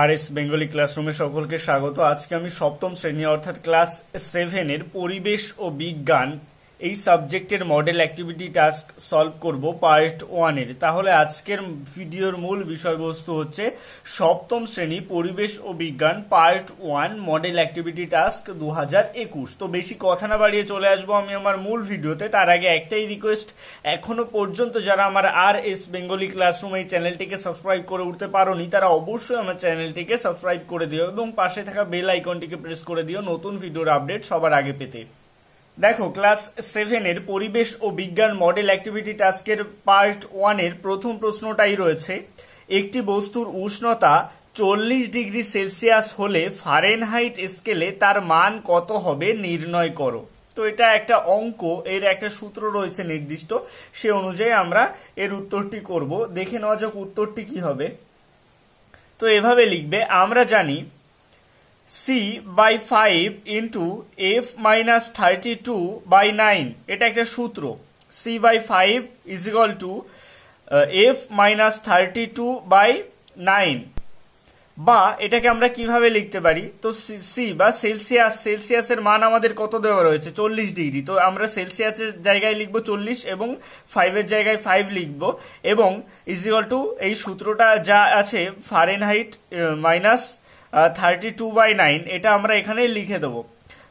আর S Bengali ক্লাসরুমে সকলকে স্বাগত আজকে আমি সপ্তম শ্রেণী অর্থাৎ ক্লাস সেভেনের পরিবেশ ও বিজ্ঞান এই সাবজেক্টের মডেল অ্যাক্টিভিটি টাস্ক সলভ করব পার্ট ওয়ানের তাহলে আজকের ভিডিওর মূল বিষয়বস্তু হচ্ছে সপ্তম শ্রেণী পরিবেশ ও বিজ্ঞান part one model activity task দু তো বেশি কথা না বাড়িয়ে চলে আসবো আমি আমার মূল ভিডিওতে তার আগে একটাই রিকোয়েস্ট এখনো পর্যন্ত যারা আমার আর এস বেঙ্গলি ক্লাসরুম এই চ্যানেলটিকে সাবস্ক্রাইব করে উঠতে পারি তারা অবশ্যই আমার চ্যানেলটিকে সাবস্ক্রাইব করে দিও এবং পাশে থাকা বেল আইকনটিকে প্রেস করে দিও নতুন ভিডিওর আপডেট সবার আগে পেতে দেখো ক্লাস সেভেনের পরিবেশ ও বিজ্ঞান মডেল অ্যাক্টিভিটি টাস্কের পার্ট ওয়ানের প্রথম প্রশ্নটাই রয়েছে একটি বস্তুর উষ্ণতা চল্লিশ ডিগ্রি সেলসিয়াস হলে ফারেনহাইট স্কেলে তার মান কত হবে নির্ণয় করো তো এটা একটা অঙ্ক এর একটা সূত্র রয়েছে নির্দিষ্ট সে অনুযায়ী আমরা এর উত্তরটি করব দেখে নেওয়া যাক উত্তরটি কি হবে তো এভাবে লিখবে আমরা জানি C by five into F minus thirty two by nine এটা একটা সূত্র C by five is equal to F minus thirty two by nine বা এটাকে আমরা কিভাবে লিখতে পারি তো সি বা সেলসিয়াস সেলসিয়াসের মান আমাদের কত দেওয়া রয়েছে চল্লিশ ডিগ্রি তো আমরা সেলসিয়াসের জায়গায় লিখবো চল্লিশ এবং ফাইভের জায়গায় ফাইভ লিখব এবং ইজিকাল টু এই সূত্রটা যা আছে Fahrenheit minus uh, thirty two by nine এটা আমরা এখানেই লিখে দেবো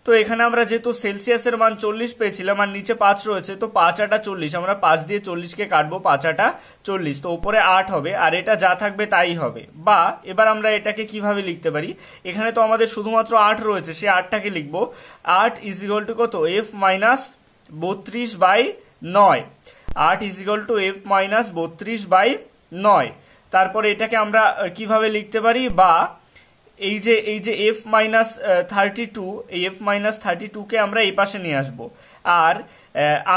তো এখানে আমরা যেহেতু সেলসিয়াসের মান চল্লিশ পেয়েছিলাম আর নিচে পাঁচ রয়েছে তো পাঁচ আটা চল্লিশ আমরা পাঁচ দিয়ে চল্লিশকে কাটবো পাঁচ আটা চল্লিশ তো উপরে আট হবে আর এটা যা থাকবে তাই হবে বা এবার আমরা এটাকে কিভাবে লিখতে পারি এখানে তো আমাদের শুধুমাত্র আট রয়েছে সেই আটটাকে লিখবো আট ইজ ইকুয়াল টু কত এফ মাইনাস বত্রিশ বাই নয় আট is equal to F minus বত্রিশ বাই নয় তারপরে এটাকে আমরা কিভাবে লিখতে পারি বা এই যে এই যে এফ মাইনাস থার্টি টু এই এফ মাইনাস থার্টি টুকে আমরা এই পাশে নিয়ে আসব আর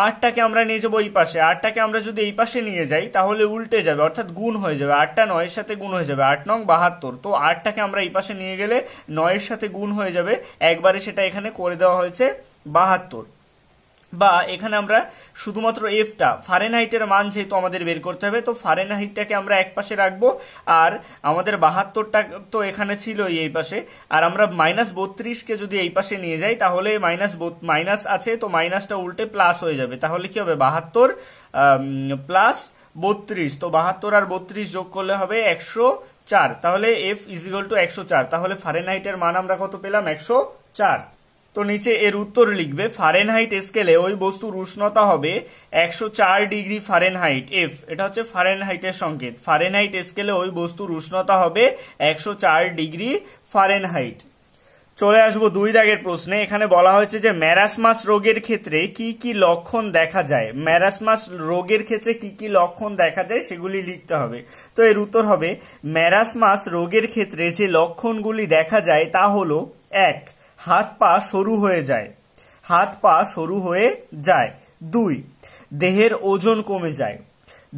আটটাকে uh, আমরা নিয়ে যাবো এই পাশে আটটাকে আমরা যদি এই পাশে নিয়ে যাই তাহলে উল্টে যাবে অর্থাৎ গুণ হয়ে যাবে আটটা নয়ের সাথে গুণ হয়ে যাবে আট নং বাহাত্তর তো আটটাকে আমরা এই পাশে নিয়ে গেলে নয়ের সাথে গুণ হয়ে যাবে একবারে সেটা এখানে করে দেওয়া হয়েছে বাহাত্তর বা এখানে আমরা শুধুমাত্র এফটা ফারেনহাইটের মান যেহেতু আমাদের বের করতে হবে তো ফারেনহাইটটাকে আমরা এক পাশে রাখবো আর আমাদের বাহাত্তরটা তো এখানে ছিল এই পাশে আর আমরা মাইনাস বত্রিশকে যদি এই পাশে নিয়ে যাই তাহলে মাইনাস মাইনাস আছে তো মাইনাসটা উল্টে প্লাস হয়ে যাবে তাহলে কি হবে বাহাত্তর প্লাস বত্রিশ তো বাহাত্তর আর বত্রিশ যোগ করলে হবে একশো চার তাহলে এফ ইজ টু একশো চার তাহলে ফারেনহাইটের মান আমরা কত পেলাম একশো চার তো নিচে এর উত্তর লিখবে ফারেনহাইট স্কেলে ওই বস্তুর উষ্ণতা হবে একশো চার ডিগ্রি ফারেনহাইট এফ এটা হচ্ছে ফারেনহাইটের সংকেত ফারেনহাইট স্কেলে ওই বস্তুর উষ্ণতা হবে একশো চার ডিগ্রি ফারেনহাইট চলে আসবো দুই দাগের প্রশ্নে এখানে বলা হয়েছে যে ম্যারাসমাস রোগের ক্ষেত্রে কি কি লক্ষণ দেখা যায় ম্যারাসমাস রোগের ক্ষেত্রে কি কি লক্ষণ দেখা যায় সেগুলি লিখতে হবে তো এর উত্তর হবে ম্যারাসমাস রোগের ক্ষেত্রে যে লক্ষণগুলি দেখা যায় তা হলো এক হাত পা সরু হয়ে যায় হাত পা সরু হয়ে যায় দুই দেহের ওজন কমে যায়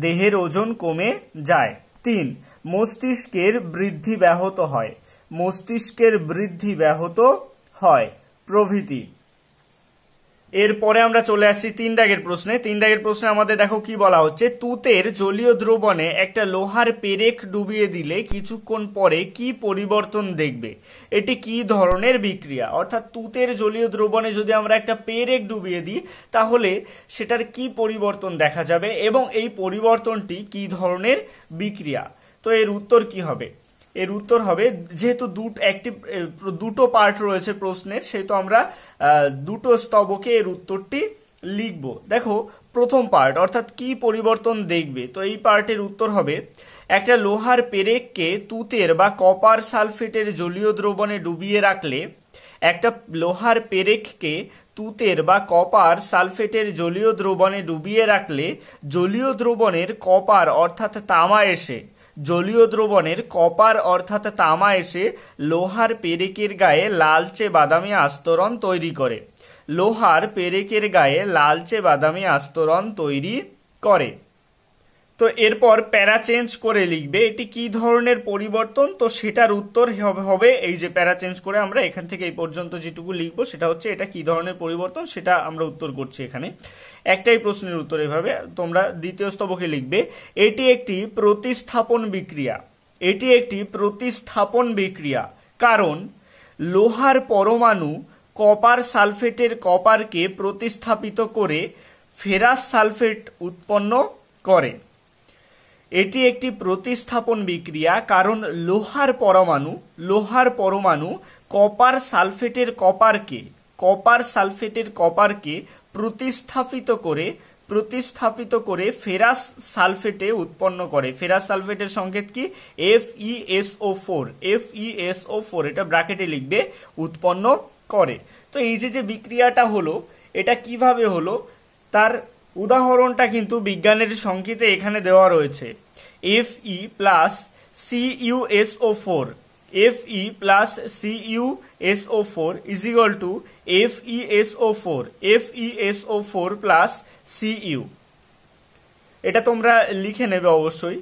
দেহের ওজন কমে যায় তিন মস্তিষ্কের বৃদ্ধি ব্যাহত হয় মস্তিষ্কের বৃদ্ধি ব্যাহত হয় প্রভৃতি এরপরে আমরা চলে আসছি তিন দাগের প্রশ্নে তিন দাগের প্রশ্নে আমাদের দেখো কি বলা হচ্ছে তুতের জলীয় দ্রবণে একটা লোহার পেরেক ডুবিয়ে দিলে কিছুক্ষণ পরে কি পরিবর্তন দেখবে এটি কি ধরনের বিক্রিয়া অর্থাৎ তুতের জলীয় দ্রবণে যদি আমরা একটা পেরেক ডুবিয়ে দিই তাহলে সেটার কি পরিবর্তন দেখা যাবে এবং এই পরিবর্তনটি কি ধরনের বিক্রিয়া তো এর উত্তর কি হবে এর উত্তর হবে যেহেতু দুটো একটি দুটো পার্ট রয়েছে প্রশ্নের সেহেতু আমরা দুটো স্তবকে এর উত্তরটি লিখব দেখো প্রথম পার্ট অর্থাৎ কি পরিবর্তন দেখবে তো এই পার্টের উত্তর হবে একটা লোহার পেরেককে তুতের বা কপার সালফেটের জলীয় দ্রবণে ডুবিয়ে রাখলে একটা লোহার পেরেককে তুতের বা কপার সালফেটের জলীয় দ্রবণে ডুবিয়ে রাখলে জলীয় দ্রবণের কপার অর্থাৎ তামা এসে জলীয় দ্রবণের কপার অর্থাৎ তামা এসে লোহার পেরেকের গায়ে লালচে বাদামি আস্তরণ তৈরি করে লোহার পেরেকের গায়ে লালচে বাদামি আস্তরণ তৈরি করে তো এরপর প্যারা চেঞ্জ করে লিখবে এটি কি ধরনের পরিবর্তন তো সেটার উত্তর হবে এই যে প্যারা চেঞ্জ করে আমরা এখান থেকে এই পর্যন্ত যেটুকু লিখবো সেটা হচ্ছে এটা কি ধরনের পরিবর্তন সেটা আমরা উত্তর করছি এখানে একটাই প্রশ্নের উত্তর এভাবে তোমরা দ্বিতীয় স্তবকে লিখবে এটি একটি প্রতিস্থাপন বিক্রিয়া এটি একটি প্রতিস্থাপন বিক্রিয়া কারণ লোহার পরমাণু কপার সালফেটের কপারকে প্রতিস্থাপিত করে ফেরাস সালফেট উৎপন্ন করে এটি একটি প্রতিস্থাপন বিক্রিয়া কারণ লোহার পরমাণু লোহার পরমাণু কপার সালফেটের কপারকে কপার সালফেটের কপারকে প্রতিস্থাপিত করে প্রতিস্থাপিত করে ফেরাস সালফেটে উৎপন্ন করে ফেরাস সালফেটের সংকেত কি F E S O four F E S O four এটা ব্র্যাকেটে লিখবে উৎপন্ন করে তো এই যে যে বিক্রিয়াটা হলো এটা কিভাবে হলো তার উদাহরণটা কিন্তু বিজ্ঞানের সংকেতে এখানে দেওয়া রয়েছে F E plus C U S O four F E plus C U S O four is equal to F E S O four F E S O four plus C U এটা তোমরা লিখে নেবে অবশ্যই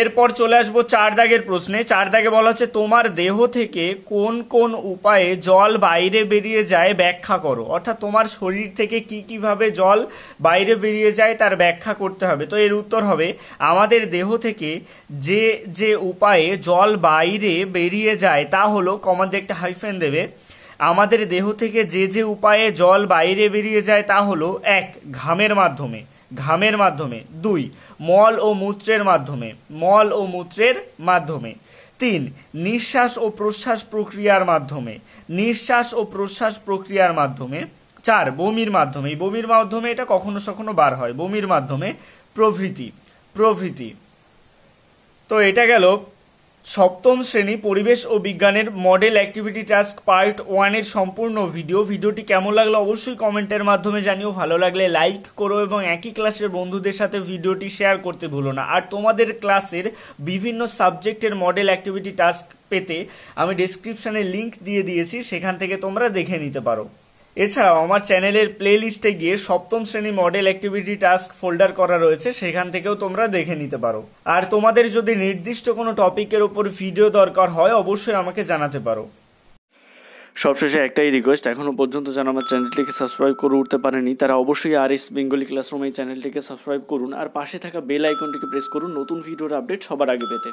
এরপর চলে আসবো চার দাগের প্রশ্নে চার দাগে বলা হচ্ছে তোমার দেহ থেকে কোন কোন উপায়ে জল বাইরে বেরিয়ে যায় ব্যাখ্যা করো অর্থাৎ তোমার শরীর থেকে কি কিভাবে জল বাইরে বেরিয়ে যায় তার ব্যাখ্যা করতে হবে তো এর উত্তর হবে আমাদের দেহ থেকে যে যে উপায়ে জল বাইরে বেরিয়ে যায় তা হলো কমান্ডে একটা হাইফেন দেবে আমাদের দেহ থেকে যে যে উপায়ে জল বাইরে বেরিয়ে যায় তা হলো এক ঘামের মাধ্যমে ঘামের মাধ্যমে দুই মল ও মূত্রের মাধ্যমে মল ও মূত্রের মাধ্যমে তিন নিঃশ্বাস ও প্রশ্বাস প্রক্রিয়ার মাধ্যমে নিঃশ্বাস ও প্রশ্বাস প্রক্রিয়ার মাধ্যমে চার বমির মাধ্যমে এই বমির মাধ্যমে এটা কখনো সখনো বার হয় বমির মাধ্যমে প্রভৃতি প্রভৃতি তো এটা গেল সপ্তম শ্রেণী পরিবেশ ও বিজ্ঞানের মডেল অ্যাক্টিভিটি টাস্ক পার্ট ওয়ানের সম্পূর্ণ ভিডিও ভিডিওটি কেমন লাগলো অবশ্যই কমেন্টের মাধ্যমে জানিও ভালো লাগলে লাইক করো এবং একই ক্লাসের বন্ধুদের সাথে ভিডিওটি শেয়ার করতে ভুলো না আর তোমাদের ক্লাসের বিভিন্ন সাবজেক্টের মডেল অ্যাক্টিভিটি টাস্ক পেতে আমি ডিসক্রিপশানে লিংক দিয়ে দিয়েছি সেখান থেকে তোমরা দেখে নিতে পারো এছাড়াও আমার চ্যানেলের প্লেলিস্টে গিয়ে সপ্তম শ্রেণী মডেল অ্যাক্টিভিটি টাস্ক ফোল্ডার করা রয়েছে সেখান থেকেও তোমরা দেখে নিতে পারো আর তোমাদের যদি নির্দিষ্ট কোনো টপিকের ওপর ভিডিও দরকার হয় অবশ্যই আমাকে জানাতে পারো সবশেষে একটাই রিকোয়েস্ট এখনও পর্যন্ত যারা আমার চ্যানেলটিকে সাবস্ক্রাইব করে উঠতে পারেনি তারা অবশ্যই আর এস বেঙ্গলি ক্লাসরুম এই চ্যানেলটিকে সাবস্ক্রাইব করুন আর পাশে থাকা বেল আইকনটিকে প্রেস করুন নতুন ভিডিওর আপডেট সবার আগে পেতে